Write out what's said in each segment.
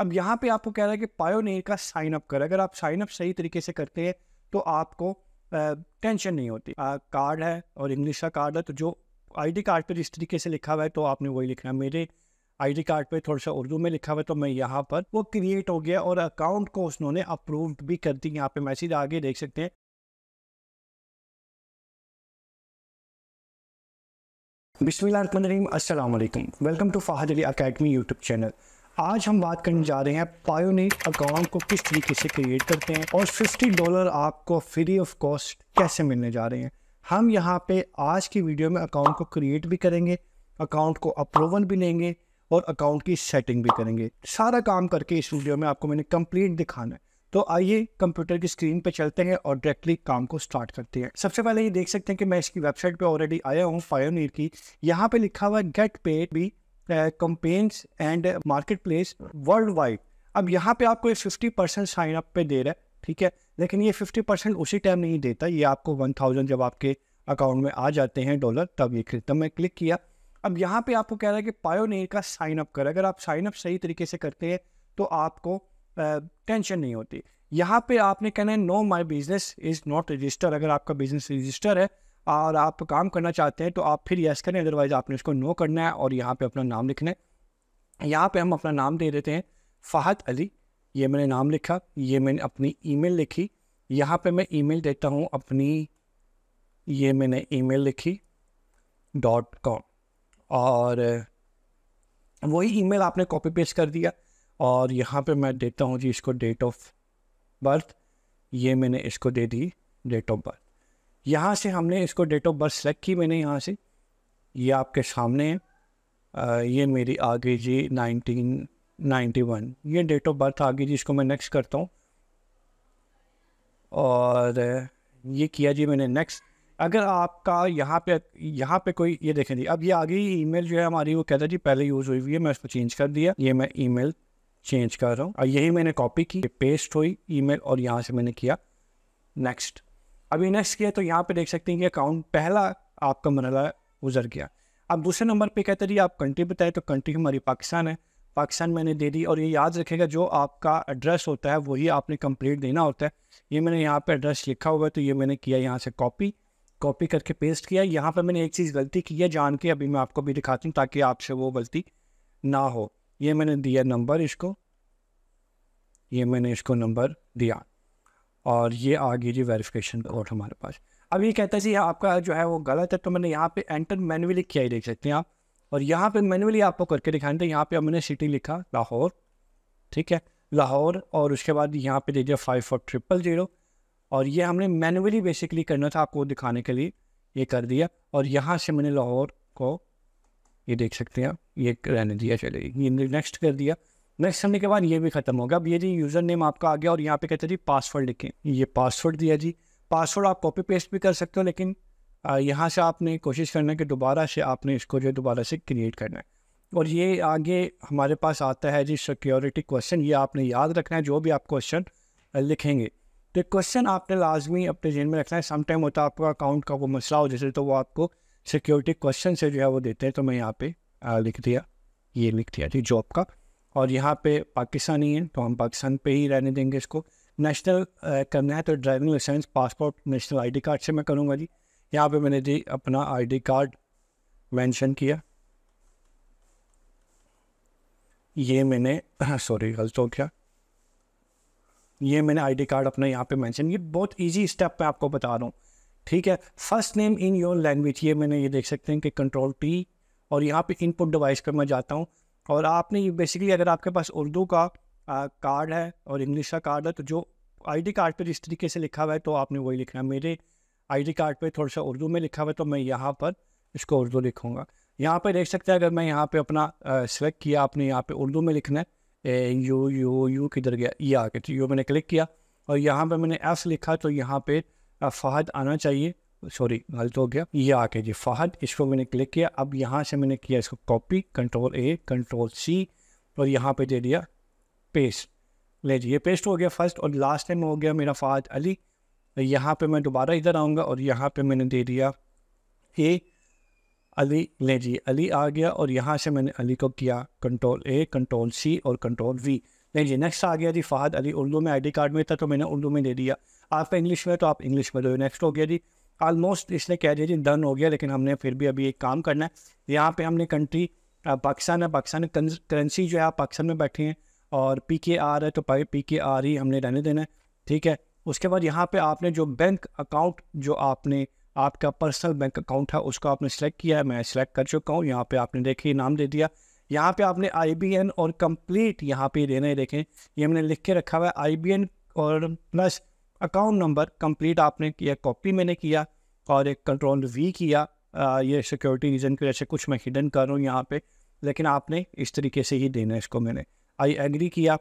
अब यहाँ पे आपको कह रहा है कि पायोनियर का साइन अप करें अगर आप साइन अप सही तरीके से करते हैं तो आपको टेंशन नहीं होती कार्ड है और इंग्लिश का कार्ड है तो जो आईडी कार्ड पर जिस तरीके से लिखा हुआ है तो आपने वही लिखना है मेरे आईडी कार्ड पे थोड़ा सा उर्दू में लिखा हुआ है तो मैं यहाँ पर वो क्रिएट हो गया और अकाउंट को उन्होंने अप्रूव भी कर दी यहाँ पे मैसेज आगे देख सकते हैं बिस्मिल्लाह अस्सलाम वालेकुम welcome to Fahad Ali academy YouTube channel आज हम बात करने जा रहे हैं पायोनियर अकाउंट को किस तरीके से क्रिएट करते हैं और 50 डॉलर आपको फ्री ऑफ कॉस्ट कैसे मिलने जा रहे हैं हम यहाँ पे आज की वीडियो में अकाउंट को क्रिएट भी करेंगे अकाउंट को अप्रूवल भी लेंगे और अकाउंट की सेटिंग भी करेंगे सारा काम करके इस वीडियो में आपको मैंने कंप्लीट दिखाना है तो आइए कंप्यूटर की स्क्रीन पे चलते हैं और डायरेक्टली काम को स्टार्ट करते हैं सबसे पहले ये देख सकते हैं कि मैं इसकी वेबसाइट पे ऑलरेडी आया हूँ फायोनीर की यहाँ पे लिखा हुआ है get paid by companies and market place world wide अब यहाँ पे आपको ये फिफ्टी परसेंट साइन अप पे दे रहा है ठीक है लेकिन ये फिफ्टी परसेंट उसी टाइम नहीं देता ये आपको वन थाउजेंड जब आपके अकाउंट में आ जाते हैं डॉलर तब ये खरीदता मैं क्लिक किया अब यहाँ पे आपको कह रहा है कि पायोनियर का साइन अप करें अगर आप साइन अप सही तरीके से करते हैं तो आपको टेंशन uh, नहीं होती यहाँ पे आपने कहना है no my business is not register अगर आपका बिजनेस रजिस्टर है और आप काम करना चाहते हैं तो आप फिर यस करें अदरवाइज़ आपने उसको नो करना है और यहाँ पे अपना नाम लिखना है यहाँ पे हम अपना नाम दे देते हैं फ़ाहत अली ये मैंने नाम लिखा ये मैंने अपनी ईमेल लिखी यहाँ पे मैं ईमेल देता हूँ अपनी ये मैंने ईमेल लिखी डॉट कॉम और वही ईमेल आपने कॉपी पेस्ट कर दिया और यहाँ पर मैं देता हूँ जी इसको डेट ऑफ बर्थ ये मैंने इसको दे दी डेट ऑफ बर्थ यहाँ से हमने इसको डेट ऑफ बर्थ सेलेक्ट की मैंने यहाँ से ये आपके सामने है ये मेरी आ गई जी नाइनटीन नाइन्टी वन ये डेट ऑफ बर्थ आ गई जी इसको मैं नेक्स्ट करता हूँ और ये किया जी मैंने नेक्स्ट अगर आपका यहाँ पे यहाँ पे कोई ये देखें जी अब ये आगे ई ईमेल जो है हमारी वो कहता है जी पहले यूज़ हुई हुई है मैं उसको चेंज कर दिया ये मैं ईमेल चेंज कर रहा हूँ और यही मैंने कॉपी की पेस्ट हुई ईमेल और यहाँ से मैंने किया नेक्स्ट अभी नेक्स्ट किया तो यहाँ पे देख सकते हैं कि अकाउंट पहला आपका मरला गुजर गया अब दूसरे नंबर पे कहते रहिए आप कंट्री बताए तो कंट्री हमारी पाकिस्तान है पाकिस्तान मैंने दे दी और ये याद रखेगा जो आपका एड्रेस होता है वही आपने कंप्लीट देना होता है ये मैंने यहाँ पे एड्रेस लिखा हुआ है तो ये मैंने किया यहाँ से कॉपी कॉपी करके पेस्ट किया यहाँ पर मैंने एक चीज़ गलती की है जान के अभी मैं आपको भी दिखाती हूँ ताकि आपसे वो गलती ना हो ये मैंने दिया नंबर इसको ये मैंने इसको नंबर दिया और ये आ गई जी वेरिफिकेशन कोड हमारे पास अब ये कहता है जी आपका जो है वो गलत है तो मैंने यहाँ पे एंटर मैनुअली किया ही देख सकते हैं आप और यहाँ पे मैनुअली आपको करके दिखाने थे यहाँ पे हमने सिटी लिखा लाहौर ठीक है लाहौर और उसके बाद यहाँ पे दे दिया फाइव फोर ट्रिपल ज़ीरो और ये हमने मैनुअली बेसिकली करना था आपको दिखाने के लिए ये कर दिया और यहाँ से मैंने लाहौर को ये देख सकते हैं ये रहने दिया चले ये नेक्स्ट कर दिया नेक्स्ट करने के बाद ये भी खत्म होगा अब ये जी यूज़र नेम आपका आ गया और यहाँ पे कहते जी पासवर्ड लिखें ये पासवर्ड दिया जी पासवर्ड आप कॉपी पेस्ट भी कर सकते हो लेकिन यहाँ से आपने कोशिश करना है कि दोबारा से आपने इसको जो दोबारा से क्रिएट करना है और ये आगे हमारे पास आता है जी सिक्योरिटी क्वेश्चन ये आपने याद रखना है जो भी आप क्वेश्चन लिखेंगे तो क्वेश्चन आपने लाजमी अपने जेन में रखना है सम टाइम होता है आपका अकाउंट का वो मसला हो जैसे तो वो आपको सिक्योरिटी क्वेश्चन से जो है वो देते हैं तो मैं यहाँ पे लिख दिया ये लिख दिया जी जॉब का और यहाँ पे पाकिस्तानी है तो हम पाकिस्तान पे ही रहने देंगे इसको नेशनल uh, करना है तो driving licence passport national ID card से मैं करूँगा जी यहाँ पे मैंने जी अपना आईडी कार्ड मेंशन किया ये मैंने सॉरी गलत हो क्या ये मैंने आईडी कार्ड अपना यहाँ पे मेंशन ये बहुत इजी स्टेप मैं आपको बता रहा हूँ ठीक है first name in your language ये मैंने ये देख सकते हैं कि कंट्रोल टी और यहाँ पे इनपुट डिवाइस पर मैं जाता हूँ और आपने बेसिकली अगर आपके पास उर्दू का आ, कार्ड है और इंग्लिश का कार्ड है तो जो आईडी कार्ड पर जिस तरीके से लिखा हुआ है तो आपने वही लिखना है मेरे आईडी कार्ड पर थोड़ा सा उर्दू में लिखा हुआ है तो मैं यहाँ पर इसको उर्दू लिखूँगा यहाँ पर देख सकते हैं अगर मैं यहाँ पर अपना सेलेक्ट किया आपने यहाँ पर उर्दू में लिखना है ए यू यू यू किधर गया ई आ गया तो यू मैंने क्लिक किया और यहाँ पर मैंने एफ लिखा तो यहाँ पर फहद आना चाहिए सॉरी गलत हो गया ये आके जी फहद इसको मैंने क्लिक किया अब यहाँ से मैंने किया इसको copy control A control C और यहाँ पे दे दिया पेस्ट ले जी ये पेस्ट हो गया फर्स्ट और लास्ट टाइम हो गया मेरा फहद अली यहाँ पे मैं दोबारा इधर आऊँगा और यहाँ पे मैंने दे दिया ए अली ले जी अली आ गया और यहाँ से मैंने अली को किया कंट्रोल ए कंट्रोल सी और कंट्रोल वी ले जी नेक्स्ट आ गया जी फहद अली उर्दू में आईडी कार्ड में था तो मैंने उर्दू में दे दिया आपका इंग्लिश में तो आप इंग्लिश में दो नेक्स्ट हो गया जी ऑलमोस्ट इसलिए कह दिया जी डन हो गया लेकिन हमने फिर भी अभी एक काम करना है यहाँ पे हमने कंट्री पाकिस्तान है पाकिस्तान करेंसी जो है आप पाकिस्तान में बैठी हैं और पी के आर है तो पी के आर ही हमने रहने देना है ठीक है उसके बाद यहाँ पे आपने जो बैंक अकाउंट जो आपने आपका पर्सनल बैंक अकाउंट है उसको आपने सेलेक्ट किया है मैं सिलेक्ट कर चुका हूँ यहाँ पे आपने देखिए नाम दे दिया यहाँ पे आपने आई और कंप्लीट यहाँ पे देना है देखें ये हमने लिख के रखा हुआ है आई और प्लस अकाउंट नंबर कंप्लीट आपने किया कॉपी मैंने किया और एक कंट्रोल वी किया आ, ये सिक्योरिटी रीज़न की वजह से कुछ मैं हिडन कर रहा हूँ यहाँ पे लेकिन आपने इस तरीके से ही देना है इसको मैंने आई एग्री किया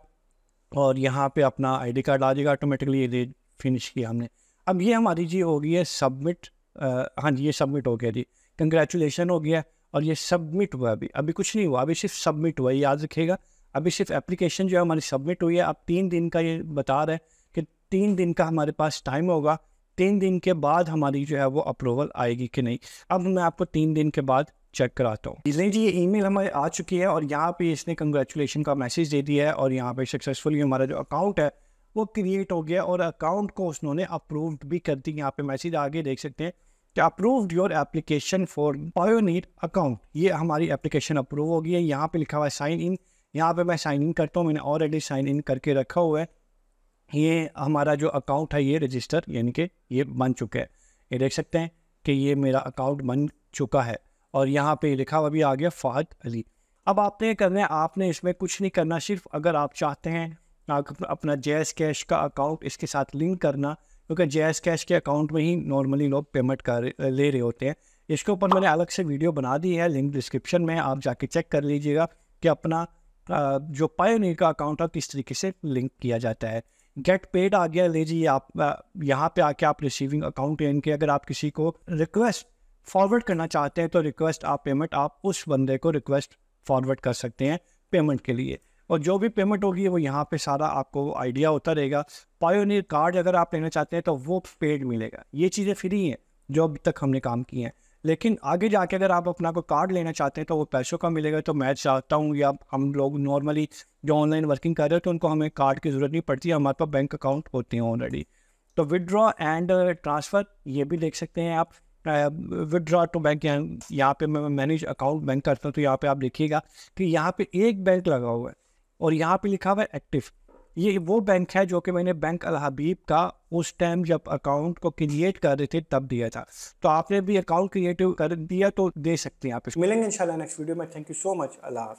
और यहाँ पे अपना आईडी कार्ड आ जाएगा ऑटोमेटिकली ये फिनिश किया हमने अब ये हमारी जी हो गई है सबमिट हाँ जी ये सबमिट हो गया जी कंग्रेचुलेसन हो गया और ये सबमिट हुआ अभी अभी कुछ नहीं हुआ अभी सिर्फ सबमिट हुआ याद रखिएगा अभी सिर्फ एप्लीकेशन जो है हमारी सबमिट हुई है अब तीन दिन का ये बता रहे हैं तीन दिन का हमारे पास टाइम होगा तीन दिन के बाद हमारी जो है वो अप्रूवल आएगी कि नहीं अब मैं आपको तीन दिन के बाद चेक कराता हूँ इसलिए जी ये ईमेल हमारे आ चुकी है और यहाँ पे इसने कंग्रेचुलेशन का मैसेज दे दिया है और यहाँ पे सक्सेसफुली हमारा जो अकाउंट है वो क्रिएट हो गया और अकाउंट को उसने अप्रूव भी कर दी यहाँ पे मैसेज आगे देख सकते हैं कि approved your application for Payoneer account ये हमारी एप्लीकेशन अप्रूव हो गई है यहाँ पर लिखा हुआ है साइन इन यहाँ पर मैं साइन इन करता हूँ मैंने ऑलरेडी साइन इन करके रखा हुआ है ये हमारा जो अकाउंट है ये रजिस्टर यानी कि ये बन चुका है ये देख सकते हैं कि ये मेरा अकाउंट बन चुका है और यहाँ पे लिखा हुआ भी आ गया फ़ाहद अली अब आपने तो करना है आपने इसमें कुछ नहीं करना सिर्फ अगर आप चाहते हैं आप अपना जैस कैश का अकाउंट इसके साथ लिंक करना क्योंकि जैस कैश के अकाउंट में ही नॉर्मली लोग पेमेंट कर ले रहे होते हैं इसके ऊपर मैंने अलग से वीडियो बना दी है लिंक डिस्क्रिप्शन में आप जाके चेक कर लीजिएगा कि अपना जो पाए का अकाउंट है किस तरीके से लिंक किया जाता है गेट पेड आ गया ले जी आप यहाँ पे आके आप रिसीविंग अकाउंट इनके अगर आप किसी को रिक्वेस्ट फॉरवर्ड करना चाहते हैं तो रिक्वेस्ट आप पेमेंट आप उस बंदे को रिक्वेस्ट फॉरवर्ड कर सकते हैं पेमेंट के लिए और जो भी पेमेंट होगी वो यहाँ पे सारा आपको आइडिया होता रहेगा पायोनियर कार्ड अगर आप लेना चाहते हैं तो वो पेड मिलेगा ये चीज़ें फ्री हैं जो अब तक हमने काम किए हैं लेकिन आगे जाके अगर आप अपना को कार्ड लेना चाहते हैं तो वो पैसों का मिलेगा तो मैं चाहता हूँ या हम लोग नॉर्मली जो ऑनलाइन वर्किंग कर रहे हैं तो उनको हमें कार्ड की ज़रूरत नहीं पड़ती हमारे पास बैंक अकाउंट होते हैं ऑलरेडी तो विदड्रॉ एंड ट्रांसफ़र ये भी देख सकते हैं आप विदड्रॉ टू बैंक यहाँ पे मैं मैनेज अकाउंट बैंक करता हूँ तो यहाँ पे आप देखिएगा कि यहाँ पे एक बैंक लगा हुआ है और यहाँ पे लिखा हुआ है एक्टिव ये वो बैंक है जो कि मैंने बैंक अलहबीब का उस टाइम जब अकाउंट को क्रिएट कर रहे थे तब दिया था तो आपने भी अकाउंट क्रिएटिव कर दिया तो दे सकते हैं आप मिलेंगे इंशाल्लाह नेक्स्ट वीडियो में थैंक यू सो मच अल्लाह हाफि